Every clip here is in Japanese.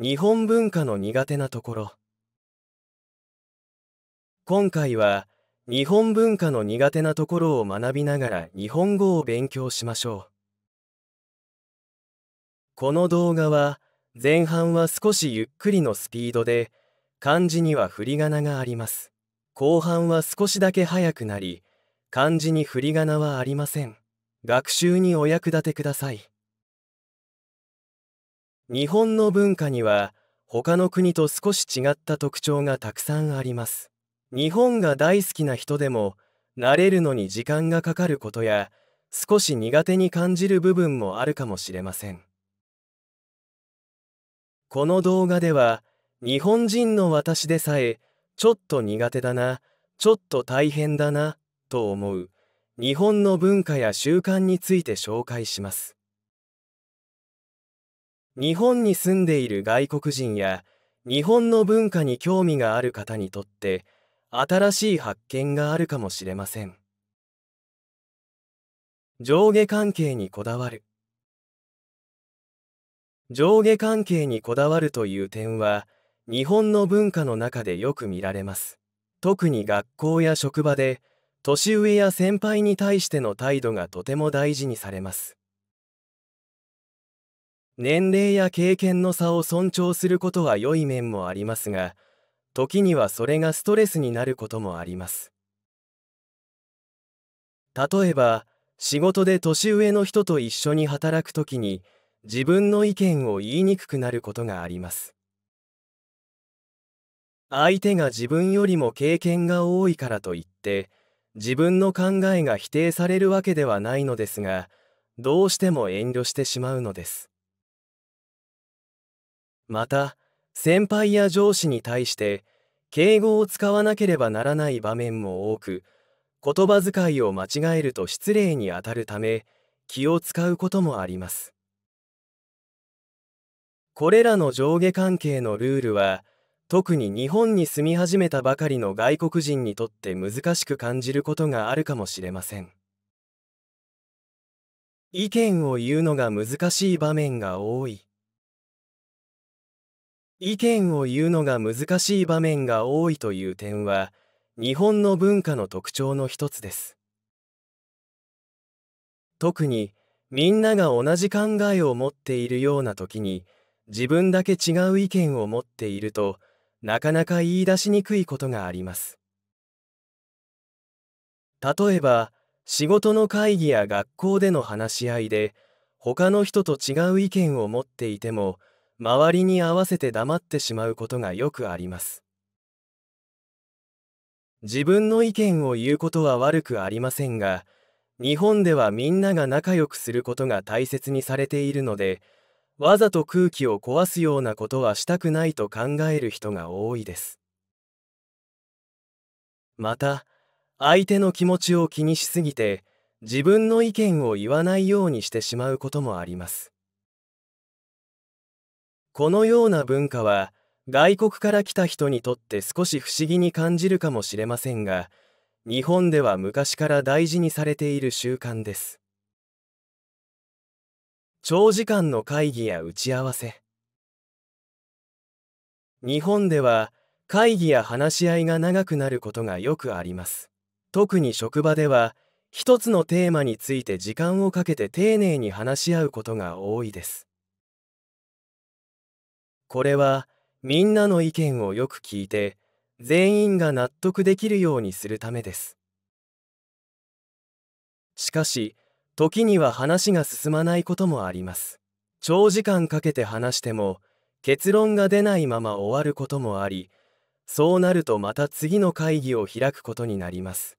日本文化の苦手なところ今回は日本文化の苦手なところを学びながら日本語を勉強しましょうこの動画は前半は少しゆっくりのスピードで漢字には振り仮名があります後半は少しだけ早くなり漢字に振り仮名はありません学習にお役立てください日本の文化には他の国と少し違った特徴がたくさんあります日本が大好きな人でも慣れるのに時間がかかることや少し苦手に感じる部分もあるかもしれませんこの動画では日本人の私でさえちょっと苦手だなちょっと大変だなと思う日本の文化や習慣について紹介します日本に住んでいる外国人や日本の文化に興味がある方にとって新しい発見があるかもしれません上下関係にこだわる上下関係にこだわるという点は日本の文化の中でよく見られます特に学校や職場で年上や先輩に対しての態度がとても大事にされます年齢や経験の差を尊重することは良い面もありますが時にはそれがストレスになることもあります例えば仕事で年上の人と一緒に働く時に自分の意見を言いにくくなることがあります相手が自分よりも経験が多いからといって自分の考えが否定されるわけではないのですがどうしても遠慮してしまうのですまた先輩や上司に対して敬語を使わなければならない場面も多く言葉遣いを間違えると失礼にあたるため気を使うこともありますこれらの上下関係のルールは特に日本に住み始めたばかりの外国人にとって難しく感じることがあるかもしれません意見を言うのが難しい場面が多い意見を言うのが難しい場面が多いという点は日本の文化の特徴の一つです特にみんなが同じ考えを持っているような時に自分だけ違う意見を持っているとなかなか言い出しにくいことがあります例えば仕事の会議や学校での話し合いで他の人と違う意見を持っていても周りに合わせて黙ってしまうことがよくあります自分の意見を言うことは悪くありませんが日本ではみんなが仲良くすることが大切にされているのでわざと空気を壊すようなことはしたくないと考える人が多いですまた相手の気持ちを気にしすぎて自分の意見を言わないようにしてしまうこともありますこのような文化は外国から来た人にとって少し不思議に感じるかもしれませんが日本では昔から大事にされている習慣です長時間の会議や打ち合わせ日本では会議や話し合いが長くなることがよくあります特に職場では一つのテーマについて時間をかけて丁寧に話し合うことが多いですこれはみんなの意見をよく聞いて全員が納得できるようにするためですしかし時には話が進まないこともあります長時間かけて話しても結論が出ないまま終わることもありそうなるとまた次の会議を開くことになります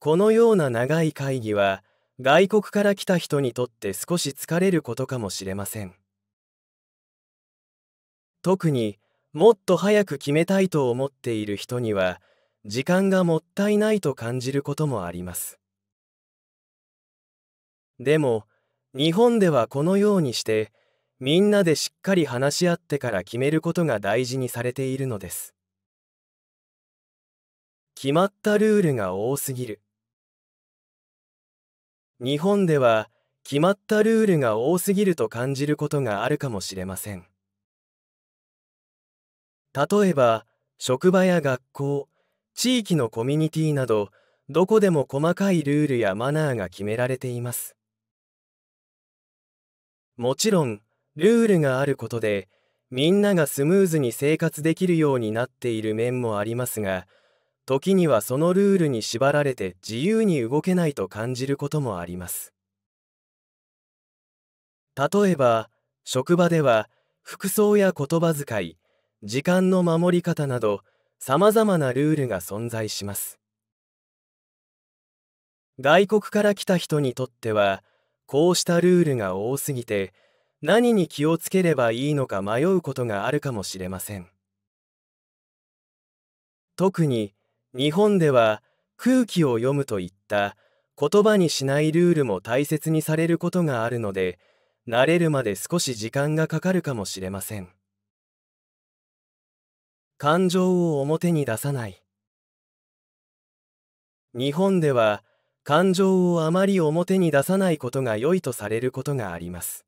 このような長い会議は外国から来た人にとって少し疲れることかもしれません特にもっと早く決めたいと思っている人には時間がもったいないと感じることもありますでも日本ではこのようにしてみんなでしっかり話し合ってから決めることが大事にされているのです決まったルールが多すぎる日本では決まったルールが多すぎると感じることがあるかもしれません例えば職場や学校地域のコミュニティなどどこでも細かいルールやマナーが決められていますもちろんルールがあることでみんながスムーズに生活できるようになっている面もありますが時にはそのルールに縛られて自由に動けないと感じることもあります例えば職場では服装や言葉遣い時間の守り方などさまざまなルールが存在します外国から来た人にとってはこうしたルールが多すぎて何に気をつければいいのか迷うことがあるかもしれません特に日本では空気を読むといった言葉にしないルールも大切にされることがあるので慣れるまで少し時間がかかるかもしれません感情を表に出さない日本では感情をあまり表に出さないことが良いとされることがあります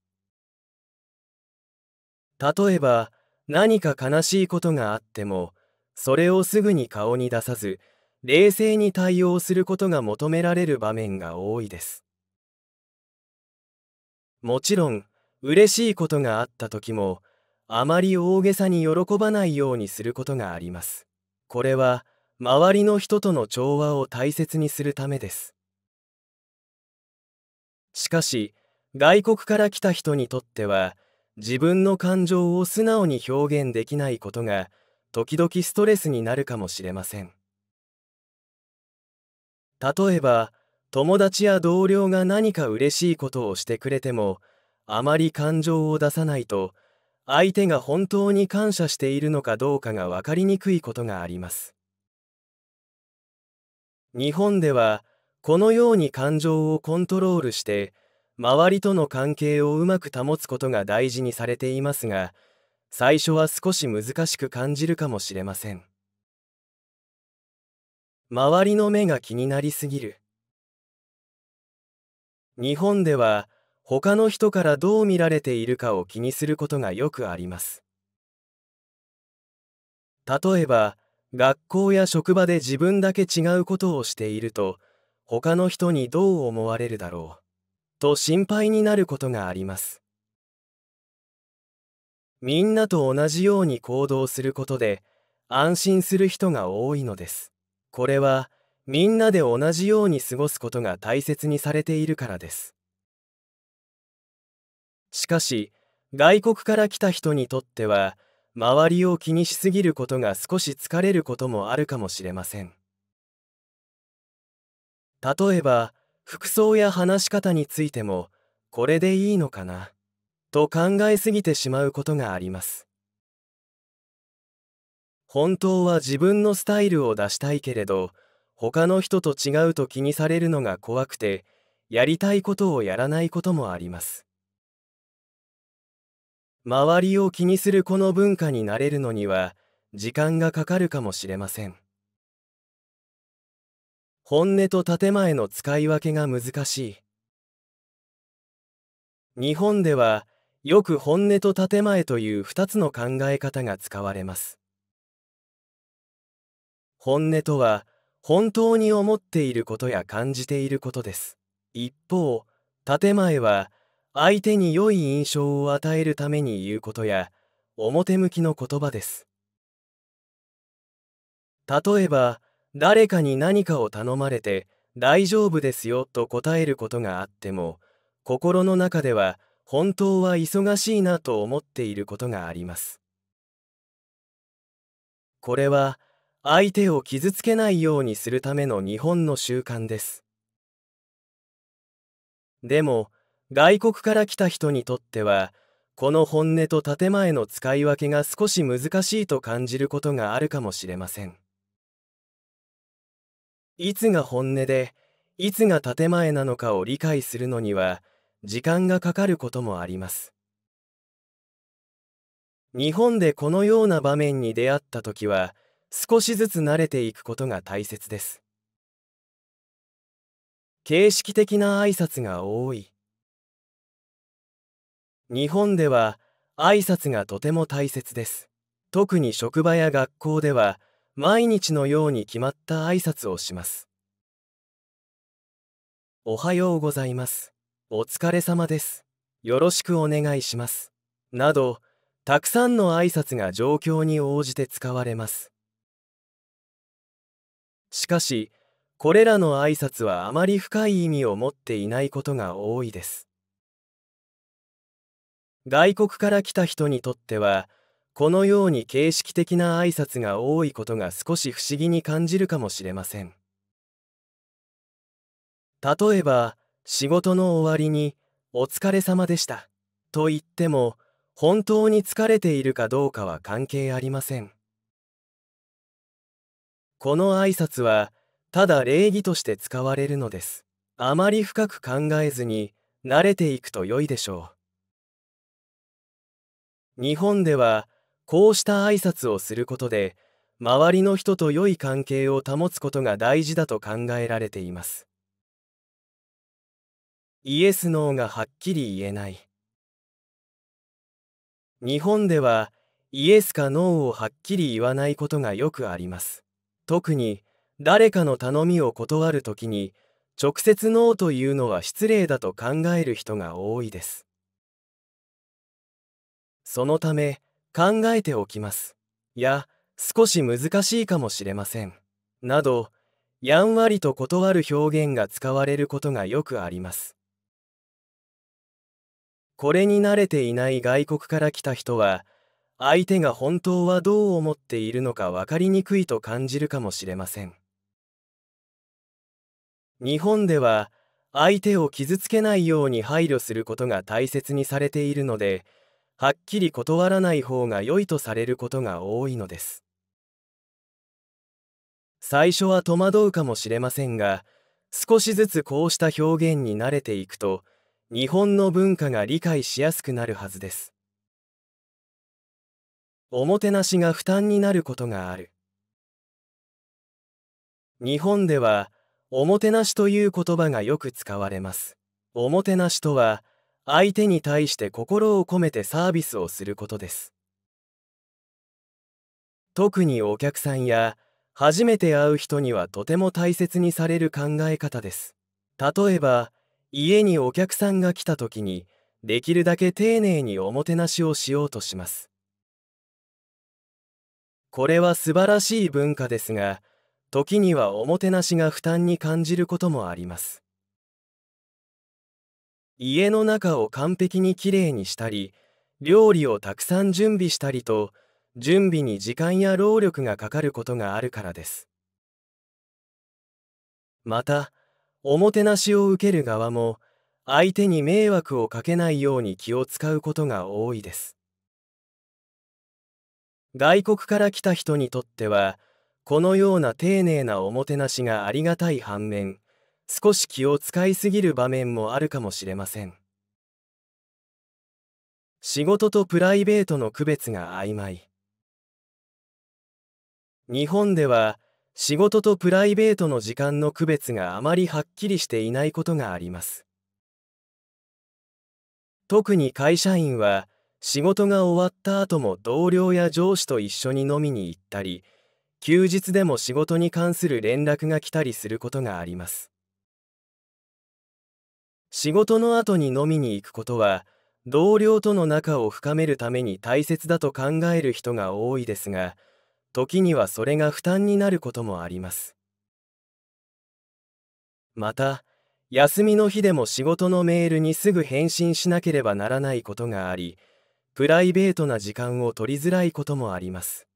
例えば何か悲しいことがあってもそれをすぐに顔に出さず冷静に対応することが求められる場面が多いですもちろん嬉しいことがあった時もあまり大げさに喜ばないようにすることがありますこれは周りの人との調和を大切にするためですしかし外国から来た人にとっては自分の感情を素直に表現できないことが時々ストレスになるかもしれません例えば友達や同僚が何か嬉しいことをしてくれてもあまり感情を出さないと相手が本当に感謝しているのかどうかが分かりにくいことがあります日本ではこのように感情をコントロールして周りとの関係をうまく保つことが大事にされていますが最初は少し難しく感じるかもしれません周りの目が気になりすぎる日本では他の人からどう見られているかを気にすることがよくあります例えば学校や職場で自分だけ違うことをしていると他の人にどう思われるだろうと心配になることがありますみんなと同じように行動することで安心する人が多いのですこれはみんなで同じように過ごすことが大切にされているからですしかし外国から来た人にとっては周りを気にしすぎることが少し疲れることもあるかもしれません例えば服装や話し方についてもこれでいいのかなと考えすぎてしまうことがあります本当は自分のスタイルを出したいけれど他の人と違うと気にされるのが怖くてやりたいことをやらないこともあります周りを気にするこの文化になれるのには時間がかかるかもしれません本音と建前の使い分けが難しい日本ではよく本音と建前という2つの考え方が使われます本音とは本当に思っていることや感じていることです一方建前は相手に良い印象を与えるために言うことや表向きの言葉です例えば誰かに何かを頼まれて大丈夫ですよと答えることがあっても心の中では本当は忙しいなと思っていることがありますこれは相手を傷つけないようにするための日本の習慣ですでも外国から来た人にとってはこの本音と建前の使い分けが少し難しいと感じることがあるかもしれませんいつが本音でいつが建前なのかを理解するのには時間がかかることもあります日本でこのような場面に出会った時は少しずつ慣れていくことが大切です形式的な挨拶が多い日本では挨拶がとても大切です特に職場や学校では毎日のように決まった挨拶をしますおはようございますお疲れ様ですよろしくお願いしますなどたくさんの挨拶が状況に応じて使われますしかしこれらの挨拶はあまり深い意味を持っていないことが多いです外国から来た人にとってはこのように形式的な挨拶が多いことが少し不思議に感じるかもしれません例えば仕事の終わりに「お疲れ様でした」と言っても本当に疲れているかどうかは関係ありませんこの挨拶はただ礼儀として使われるのですあまり深く考えずに慣れていくと良いでしょう日本ではこうした挨拶をすることで周りの人と良い関係を保つことが大事だと考えられていますイエス・ノーがはっきり言えない日本ではイエスかノーをはっきり言わないことがよくあります特に誰かの頼みを断るときに直接ノーというのは失礼だと考える人が多いですそのため考えておきますや少し難しいかもしれませんなどやんわりと断る表現が使われることがよくありますこれに慣れていない外国から来た人は相手が本当はどう思っているのか分かりにくいと感じるかもしれません日本では相手を傷つけないように配慮することが大切にされているのではっきり断らない方が良いとされることが多いのです最初は戸惑うかもしれませんが少しずつこうした表現に慣れていくと日本の文化が理解しやすくなるはずですおもてなしが負担になることがある日本ではおもてなしという言葉がよく使われますおもてなしとは相手に対して心を込めてサービスをすることです特にお客さんや初めて会う人にはとても大切にされる考え方です例えば家にお客さんが来た時にできるだけ丁寧におもてなしをしようとしますこれは素晴らしい文化ですが時にはおもてなしが負担に感じることもあります家の中を完璧にきれいにしたり料理をたくさん準備したりと準備に時間や労力がかかることがあるからですまたおもてなしを受ける側も相手に迷惑をかけないように気を使うことが多いです外国から来た人にとってはこのような丁寧なおもてなしがありがたい反面少し気を使いすぎる場面もあるかもしれません仕事とプライベートの区別が曖昧日本では仕事とプライベートの時間の区別があまりはっきりしていないことがあります特に会社員は仕事が終わった後も同僚や上司と一緒に飲みに行ったり休日でも仕事に関する連絡が来たりすることがあります仕事の後に飲みに行くことは同僚との仲を深めるために大切だと考える人が多いですが時にはそれが負担になることもありますまた休みの日でも仕事のメールにすぐ返信しなければならないことがありプライベートな時間を取りづらいこともあります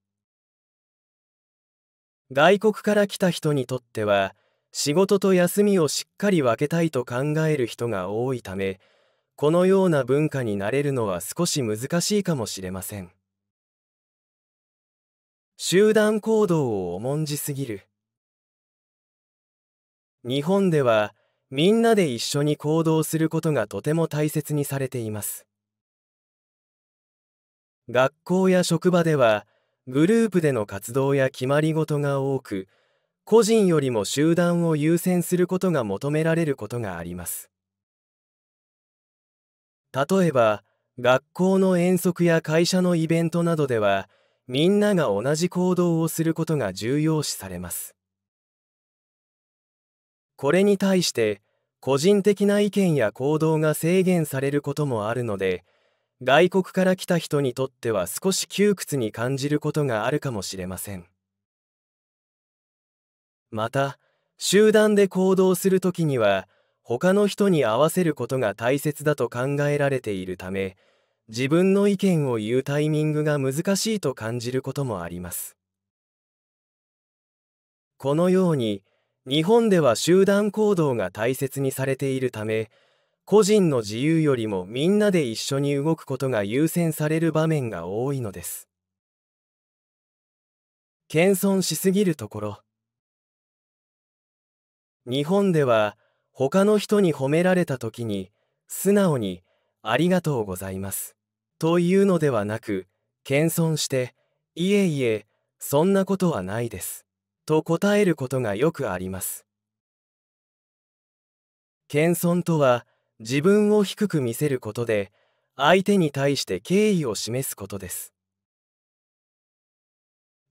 外国から来た人にとっては仕事と休みをしっかり分けたいと考える人が多いためこのような文化になれるのは少し難しいかもしれません集団行動を重んじすぎる日本ではみんなで一緒に行動することがとても大切にされています学校や職場ではグループでの活動や決まり事が多く個人よりも集団を優先することが求められることがあります例えば学校の遠足や会社のイベントなどではみんなが同じ行動をすることが重要視されますこれに対して個人的な意見や行動が制限されることもあるので外国から来た人にとっては少し窮屈に感じることがあるかもしれませんまた集団で行動する時には他の人に合わせることが大切だと考えられているため自分の意見を言うタイミングが難しいと感じることもありますこのように日本では集団行動が大切にされているため個人の自由よりもみんなで一緒に動くことが優先される場面が多いのです謙遜しすぎるところ日本では他の人に褒められた時に素直に「ありがとうございます」というのではなく謙遜して「いえいえそんなことはないです」と答えることがよくあります。謙遜とは自分を低く見せることで相手に対して敬意を示すことです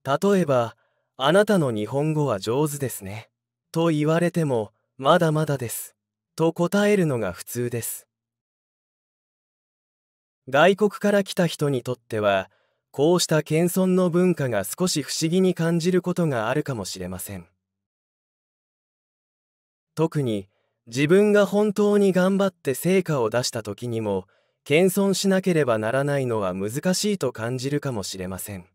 例えばあなたの日本語は上手ですねと言われてもまだまだですと答えるのが普通です外国から来た人にとってはこうした謙遜の文化が少し不思議に感じることがあるかもしれません特に自分が本当に頑張って成果を出した時にも謙遜しなければならないのは難しいと感じるかもしれません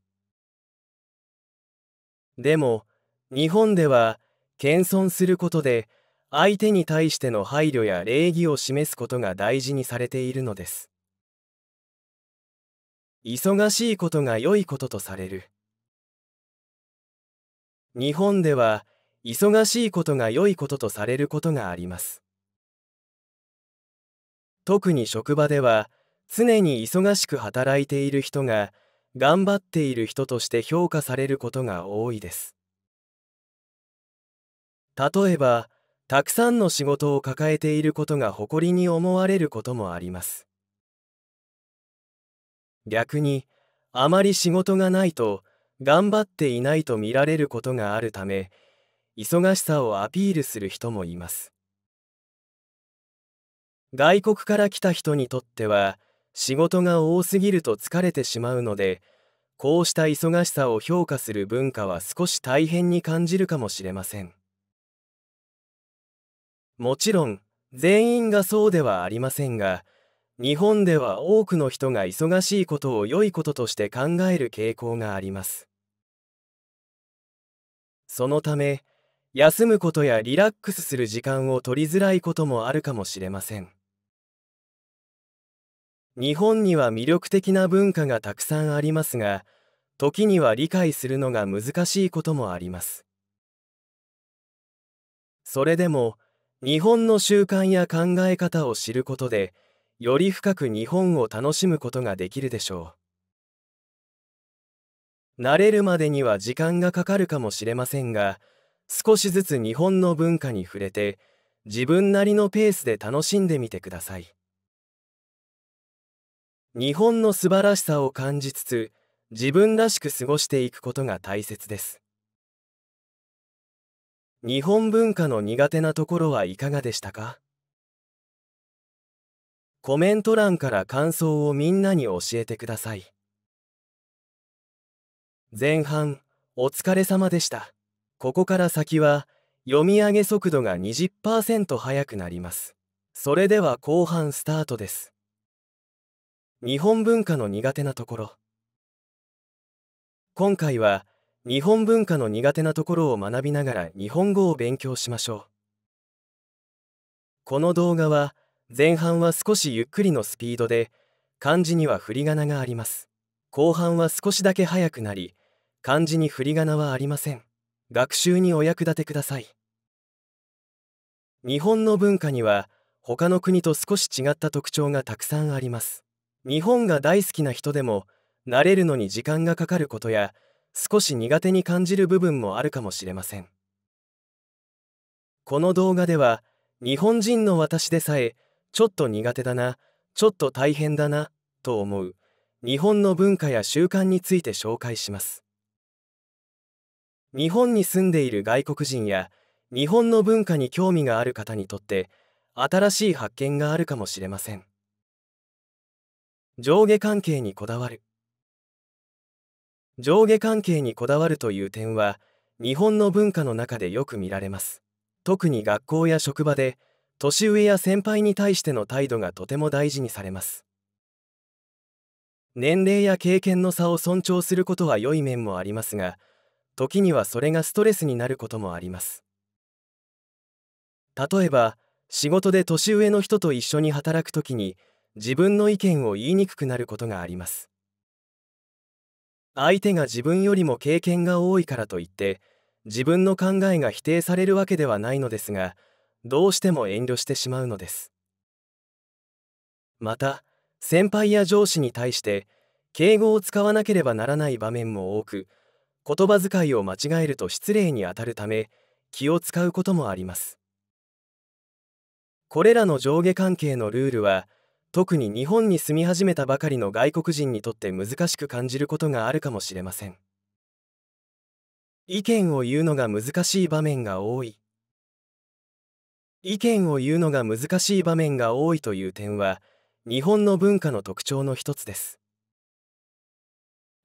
でも日本では謙遜することで相手に対しての配慮や礼儀を示すことが大事にされているのです忙しいことが良いこととされる日本では忙しいことが良いこととされることがあります特に職場では常に忙しく働いている人が頑張っている人として評価されることが多いです例えばたくさんの仕事を抱えていることが誇りに思われることもあります逆にあまり仕事がないと頑張っていないと見られることがあるため忙しさをアピールする人もいます外国から来た人にとっては仕事が多すぎると疲れてしまうのでこうした忙しさを評価する文化は少し大変に感じるかもしれませんもちろん全員がそうではありませんが日本では多くの人が忙しいことを良いこととして考える傾向がありますそのため休むことやリラックスする時間を取りづらいこともあるかもしれません日本には魅力的な文化がたくさんありますが時には理解するのが難しいこともありますそれでも日本の習慣や考え方を知ることでより深く日本を楽しむことができるでしょう慣れるまでには時間がかかるかもしれませんが少しずつ日本の文化に触れて自分なりのペースで楽しんでみてください日本の素晴らしさを感じつつ自分らしく過ごしていくことが大切です日本文化の苦手なところはいかがでしたかコメント欄から感想をみんなに教えてください前半お疲れ様でしたここから先は読み上げ速度が20%速くなりますそれでは後半スタートです日本文化の苦手なところ今回は「日本文化の苦手なところを学びながら日本語を勉強しましょうこの動画は前半は少しゆっくりのスピードで漢字には振り仮名があります後半は少しだけ速くなり漢字に振り仮名はありません学習にお役立てください日本の文化には他の国と少し違った特徴がたくさんあります日本が大好きな人でも慣れるのに時間がかかることや少し苦手に感じる部分もあるかもしれませんこの動画では日本人の私でさえちょっと苦手だなちょっと大変だなと思う日本の文化や習慣について紹介します日本に住んでいる外国人や日本の文化に興味がある方にとって新しい発見があるかもしれません上下関係にこだわる上下関係にこだわるという点は日本の文化の中でよく見られます特に学校や職場で年上や先輩に対しての態度がとても大事にされます年齢や経験の差を尊重することは良い面もありますが時にはそれがストレスになることもあります例えば仕事で年上の人と一緒に働く時に自分の意見を言いにくくなることがあります相手が自分よりも経験が多いからといって自分の考えが否定されるわけではないのですがどうしても遠慮してしまうのですまた先輩や上司に対して敬語を使わなければならない場面も多く言葉遣いを間違えると失礼にあたるため気を使うこともありますこれらの上下関係のルールは特に日本に住み始めたばかりの外国人にとって難しく感じることがあるかもしれません意見を言うのが難しい場面が多い意見を言うのが難しい場面が多いという点は日本の文化の特徴の一つです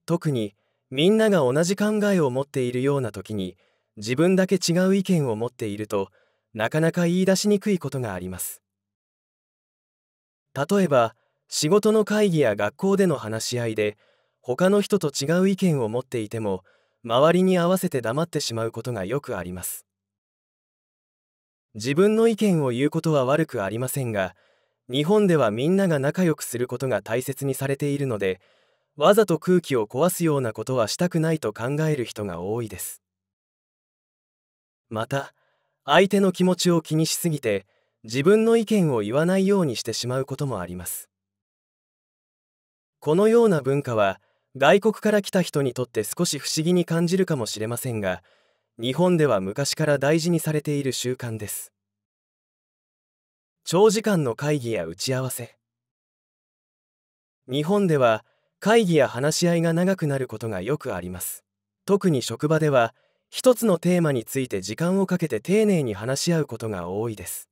特にみんなが同じ考えを持っているような時に自分だけ違う意見を持っているとなかなか言い出しにくいことがあります例えば仕事の会議や学校での話し合いで他の人と違う意見を持っていても周りに合わせて黙ってしまうことがよくあります自分の意見を言うことは悪くありませんが日本ではみんなが仲良くすることが大切にされているのでわざと空気を壊すようなことはしたくないと考える人が多いですまた相手の気持ちを気にしすぎて自分の意見を言わないようにしてしまうこともありますこのような文化は外国から来た人にとって少し不思議に感じるかもしれませんが日本では昔から大事にされている習慣です長時間の会議や打ち合わせ日本では会議や話し合いが長くなることがよくあります特に職場では一つのテーマについて時間をかけて丁寧に話し合うことが多いです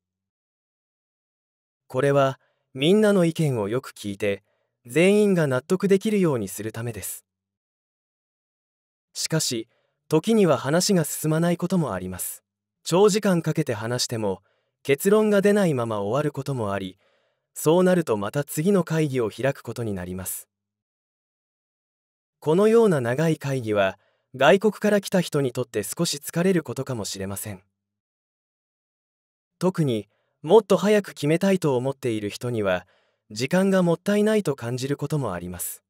これはみんなの意見をよく聞いて全員が納得できるようにするためですしかし時には話が進まないこともあります長時間かけて話しても結論が出ないまま終わることもありそうなるとまた次の会議を開くことになりますこのような長い会議は外国から来た人にとって少し疲れることかもしれません特にもっと早く決めたいと思っている人には時間がもったいないと感じることもあります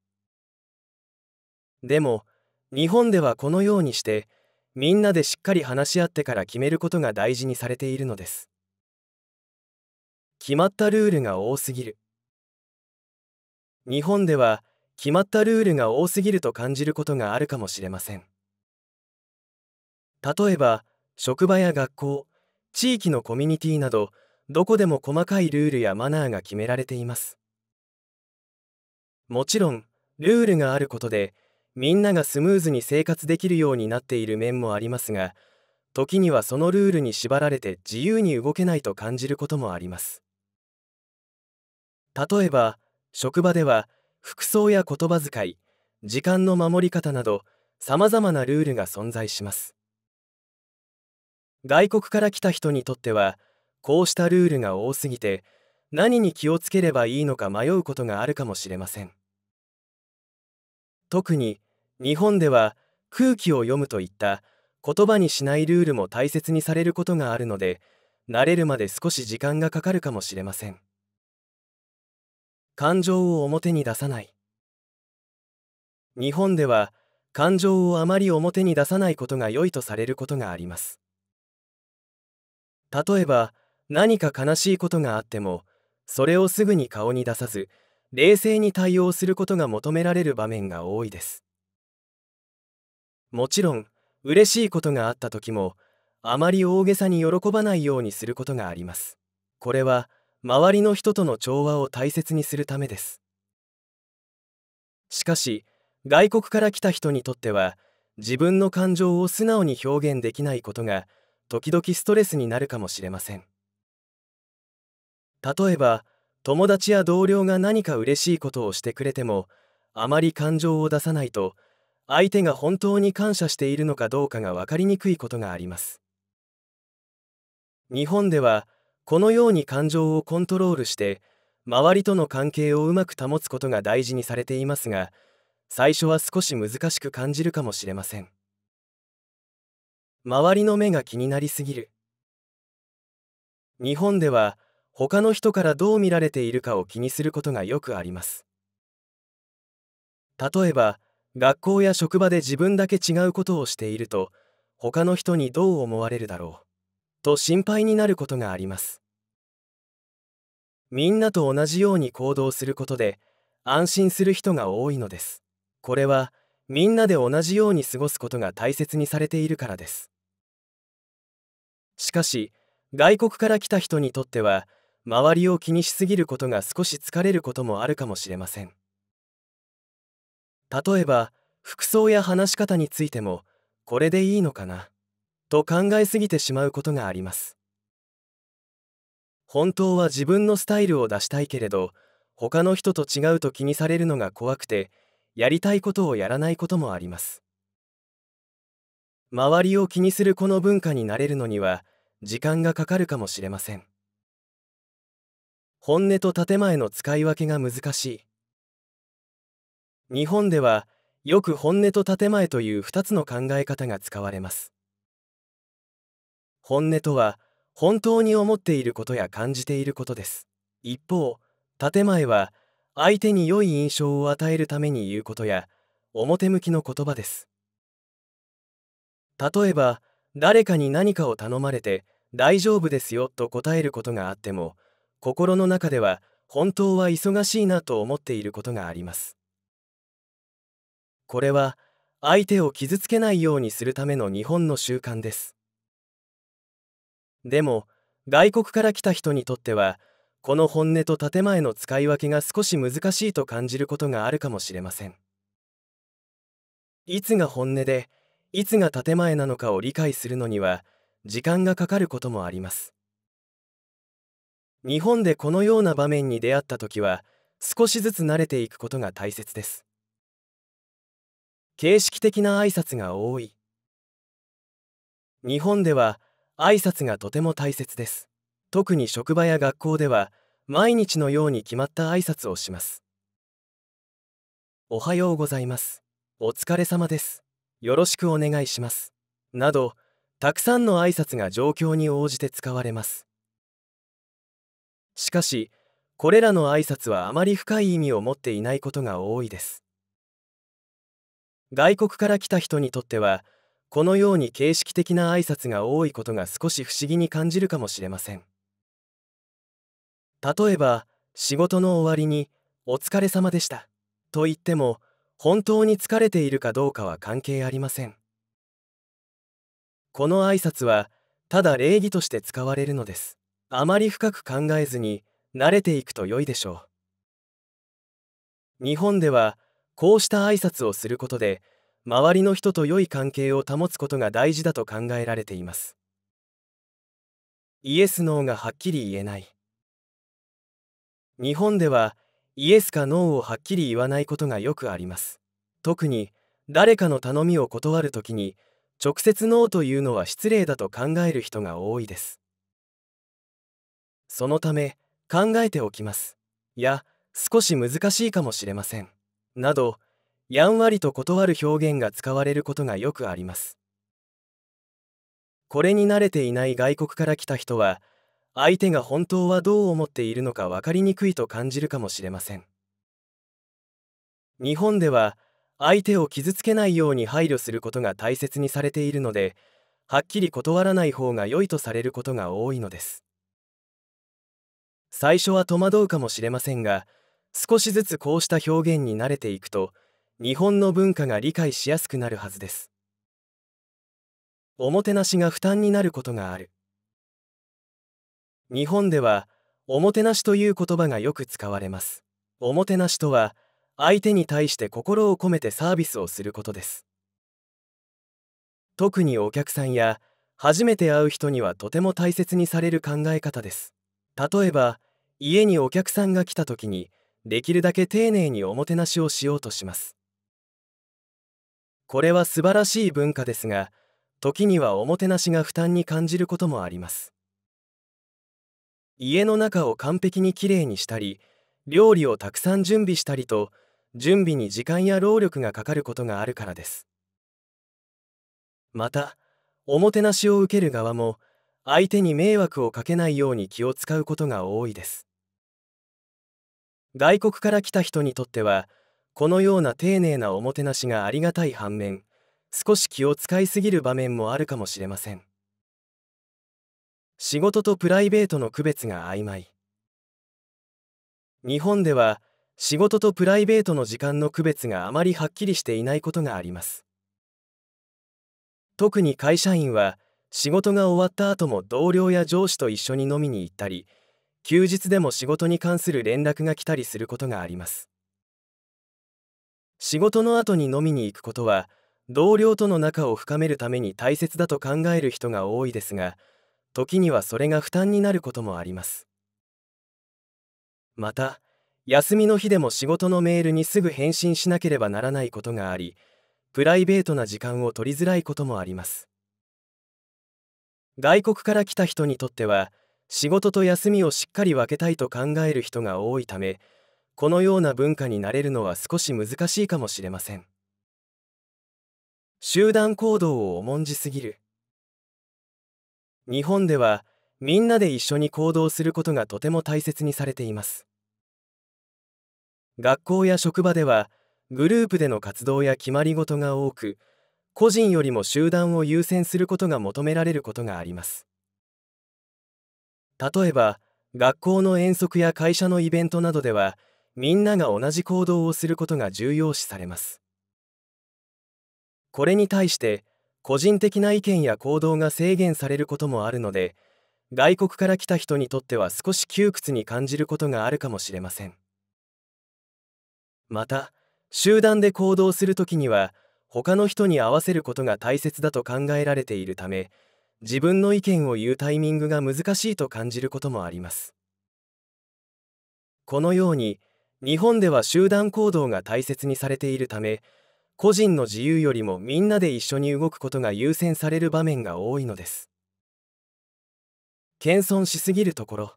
でも日本ではこのようにしてみんなでしっかり話し合ってから決めることが大事にされているのです決まったルールが多すぎる日本では決まったルールが多すぎると感じることがあるかもしれません例えば職場や学校地域のコミュニティなどどこでも細かいルールやマナーが決められていますもちろんルールがあることでみんながスムーズに生活できるようになっている面もありますが時にはそのルールに縛られて自由に動けないと感じることもあります例えば職場では服装や言葉遣い時間の守り方などさまざまなルールが存在します外国から来た人にとってはこうしたルールが多すぎて何に気をつければいいのか迷うことがあるかもしれません特に日本では空気を読むといった言葉にしないルールも大切にされることがあるので慣れるまで少し時間がかかるかもしれません感情を表に出さない日本では感情をあまり表に出さないことが良いとされることがあります例えば何か悲しいことがあってもそれをすぐに顔に出さず冷静に対応することが求められる場面が多いですもちろん嬉しいことがあった時もあまり大げさに喜ばないようにすることがありますこれは周りの人との調和を大切にするためですしかし外国から来た人にとっては自分の感情を素直に表現できないことが時々ストレスになるかもしれません例えば友達や同僚が何か嬉しいことをしてくれてもあまり感情を出さないと相手が本当に感謝しているのかどうかが分かりにくいことがあります日本ではこのように感情をコントロールして周りとの関係をうまく保つことが大事にされていますが最初は少し難しく感じるかもしれません周りの目が気になりすぎる日本では他の人からどう見られているかを気にすることがよくあります例えば学校や職場で自分だけ違うことをしていると他の人にどう思われるだろうと心配になることがありますみんなと同じように行動することで安心する人が多いのですこれはみんなで同じように過ごすことが大切にされているからですしかし外国から来た人にとっては周りを気にしすぎることが少し疲れることもあるかもしれません例えば服装や話し方についてもこれでいいのかなと考えすぎてしまうことがあります本当は自分のスタイルを出したいけれど他の人と違うと気にされるのが怖くてやりたいことをやらないこともあります周りを気にするこの文化になれるのには時間がかかるかもしれません本音と建前の使い分けが難しい日本ではよく本音と建前という2つの考え方が使われます本音とは本当に思っていることや感じていることです一方建前は相手に良い印象を与えるために言うことや表向きの言葉です例えば誰かに何かを頼まれて大丈夫ですよと答えることがあっても心の中では本当は忙しいなと思っていることがありますこれは相手を傷つけないようにするための日本の習慣ですでも外国から来た人にとってはこの本音と建前の使い分けが少し難しいと感じることがあるかもしれませんいつが本音でいつが建前なのかを理解するのには時間がかかることもあります日本でこのような場面に出会った時は少しずつ慣れていくことが大切です形式的な挨拶が多い日本では挨拶がとても大切です特に職場や学校では毎日のように決まった挨拶をしますおはようございますお疲れ様ですよろしくお願いしますなどたくさんの挨拶が状況に応じて使われますしかしこれらの挨拶はあまり深い意味を持っていないことが多いです外国から来た人にとってはこのように形式的な挨拶が多いことが少し不思議に感じるかもしれません例えば仕事の終わりに「お疲れ様でした」と言っても本当に疲れているかどうかは関係ありませんこの挨拶はただ礼儀として使われるのですあまり深く考えずに慣れていくと良いでしょう日本ではこうした挨拶をすることで周りの人と良い関係を保つことが大事だと考えられていますイエス・ノーがはっきり言えない日本ではイエスかノーをはっきり言わないことがよくあります特に誰かの頼みを断るときに直接ノーというのは失礼だと考える人が多いですそのため考えておきますや少し難しいかもしれませんなどやんわりと断る表現が使われることがよくありますこれに慣れていない外国から来た人は相手が本当はどう思っているのか分かりにくいと感じるかもしれません日本では相手を傷つけないように配慮することが大切にされているのではっきり断らない方が良いとされることが多いのです最初は戸惑うかもしれませんが少しずつこうした表現に慣れていくと日本の文化が理解しやすくなるはずですおもてなしが負担になることがある日本ではおもてなしという言葉がよく使われますおもてなしとは相手に対して心を込めてサービスをすることです特にお客さんや初めて会う人にはとても大切にされる考え方です例えば家にお客さんが来た時にできるだけ丁寧におもてなしをしようとしますこれは素晴らしい文化ですが時にはおもてなしが負担に感じることもあります家の中を完璧にきれいにしたり料理をたくさん準備したりと準備に時間や労力がかかることがあるからですまたおもてなしを受ける側も相手に迷惑をかけないように気を使うことが多いです外国から来た人にとってはこのような丁寧なおもてなしがありがたい反面少し気を使いすぎる場面もあるかもしれません仕事とプライベートの区別が曖昧日本では仕事とプライベートの時間の区別があまりはっきりしていないことがあります特に会社員は仕事が終わった後も同僚や上司と一緒に飲みに行ったり休日でも仕事に関する連絡が来たりすることがあります仕事の後に飲みに行くことは同僚との仲を深めるために大切だと考える人が多いですが時にはそれが負担になることもありますまた休みの日でも仕事のメールにすぐ返信しなければならないことがありプライベートな時間を取りづらいこともあります外国から来た人にとっては仕事と休みをしっかり分けたいと考える人が多いためこのような文化になれるのは少し難しいかもしれません集団行動を重んじすぎる日本ではみんなで一緒に行動することがとても大切にされています学校や職場ではグループでの活動や決まり事が多く個人よりも集団を優先することが求められることがあります例えば学校の遠足や会社のイベントなどではみんなが同じ行動をすることが重要視されますこれに対して個人的な意見や行動が制限されることもあるので外国から来た人にとっては少し窮屈に感じることがあるかもしれませんまた集団で行動するきには他の人に合わせることが大切だと考えられているため自分の意見を言うタイミングが難しいと感じることもありますこのように日本では集団行動が大切にされているため個人の自由よりもみんなで一緒に動くことが優先される場面が多いのです謙遜しすぎるところ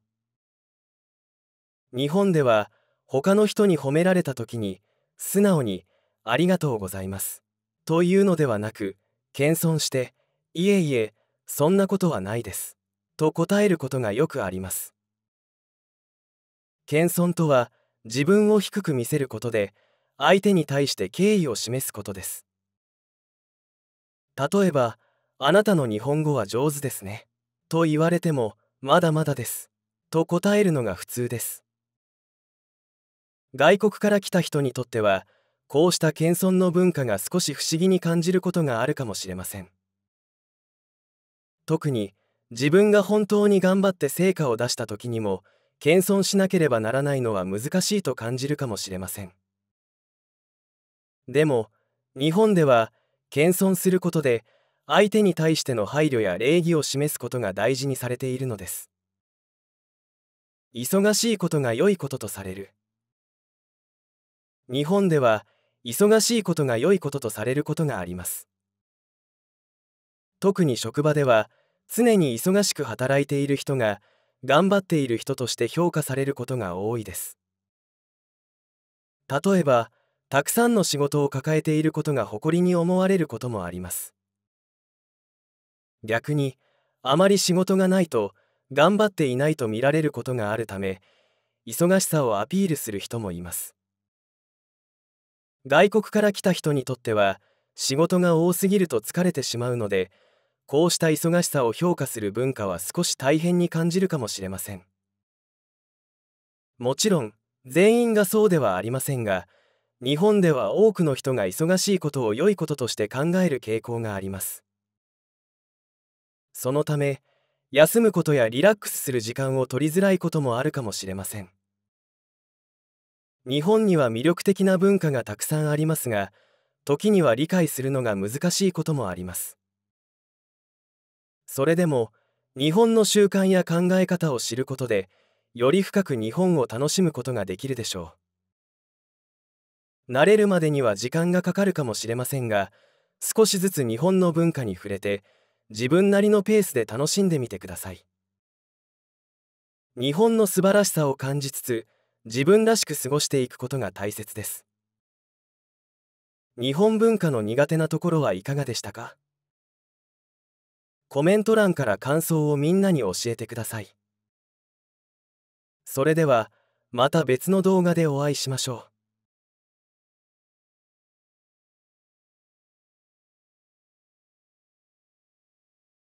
日本では他の人に褒められた時に素直に「ありがとうございます」というのではなく謙遜して「いえいえそんなことはないです」と答えることがよくあります謙遜とは自分を低く見せることで相手に対して敬意を示すことです例えば「あなたの日本語は上手ですね」と言われても「まだまだです」と答えるのが普通です外国から来た人にとってはこうした謙遜の文化が少し不思議に感じることがあるかもしれません特に自分が本当に頑張って成果を出した時にも謙遜しなければならないのは難しいと感じるかもしれませんでも日本では謙遜することで相手に対しての配慮や礼儀を示すことが大事にされているのです忙しいことが良いこととされる日本では忙しいことが良いこととされることがあります特に職場では常に忙しく働いている人が頑張っている人として評価されることが多いです例えばたくさんの仕事を抱えていることが誇りに思われることもあります逆にあまり仕事がないと頑張っていないと見られることがあるため忙しさをアピールする人もいます外国から来た人にとっては仕事が多すぎると疲れてしまうのでこうした忙しさを評価する文化は少し大変に感じるかもしれませんもちろん全員がそうではありませんが日本では多くの人が忙しいことを良いこととして考える傾向がありますそのため休むことやリラックスする時間を取りづらいこともあるかもしれません日本には魅力的な文化がたくさんありますが時には理解するのが難しいこともありますそれでも日本の習慣や考え方を知ることでより深く日本を楽しむことができるでしょう慣れるまでには時間がかかるかもしれませんが少しずつ日本の文化に触れて自分なりのペースで楽しんでみてください日本の素晴らしさを感じつつ自分らしく過ごしていくことが大切です日本文化の苦手なところはいかがでしたかコメント欄から感想をみんなに教えてくださいそれではまた別の動画でお会いしましょう